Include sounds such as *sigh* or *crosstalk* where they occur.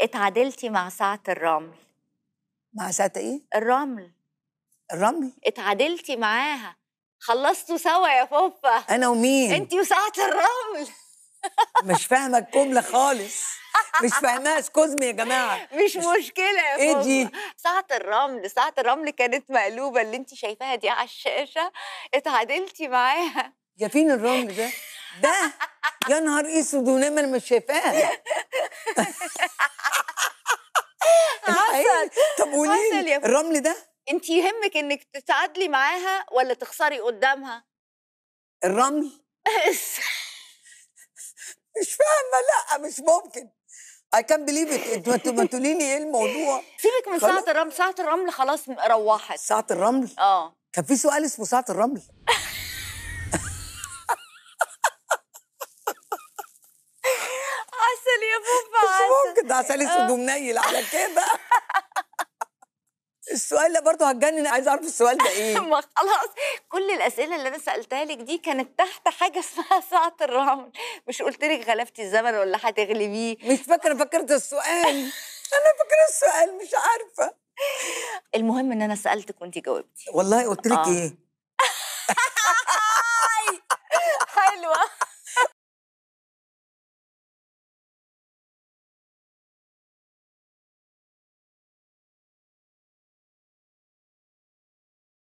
اتعادلتي مع ساعة الرمل مع ساعة ايه؟ الرمل الرمل؟ اتعادلتي معاها خلصتوا سوا يا فوفا انا ومين؟ انتي وساعة الرمل مش فاهمة الجملة خالص مش فاهماها اسكوزمي يا جماعة مش مشكلة يا فوفا ايه دي؟ ساعة الرمل ساعة الرمل كانت مقلوبة اللي انت شايفاها دي على الشاشة اتعادلتي معاها يا فين الرمل ده؟ ده يا نهار اسود ونمر انا مش شايفاها *laughs* *laughs* طب وليه الرمل ده انت يهمك انك تتعادلي معاها ولا تخسري قدامها الرمل *laughs* مش فاهمه لا مش ممكن اي كان بليف ما تقولي لي ايه الموضوع سيبك من ساعه الرمل ساعه الرمل خلاص روحت ساعه الرمل اه كان في سؤال اسمه ساعه الرمل عسل *laughs* يا بابا عسل مش ممكن ده عسل اسود آه. ومنيل على كده السؤال ده برضه هتجنن عايز اعرف السؤال ده ايه *laughs* ما خلاص كل الاسئله اللي انا سالتها لك دي كانت تحت حاجه اسمها *laughs* ساعه الرمل مش قلت لك غلبتي الزمن ولا هتغلبيه مش فاكره فكرت السؤال *laughs* انا فاكره السؤال مش عارفه المهم ان انا سالتك وانت جاوبتي والله قلت لك آه. ايه حلوه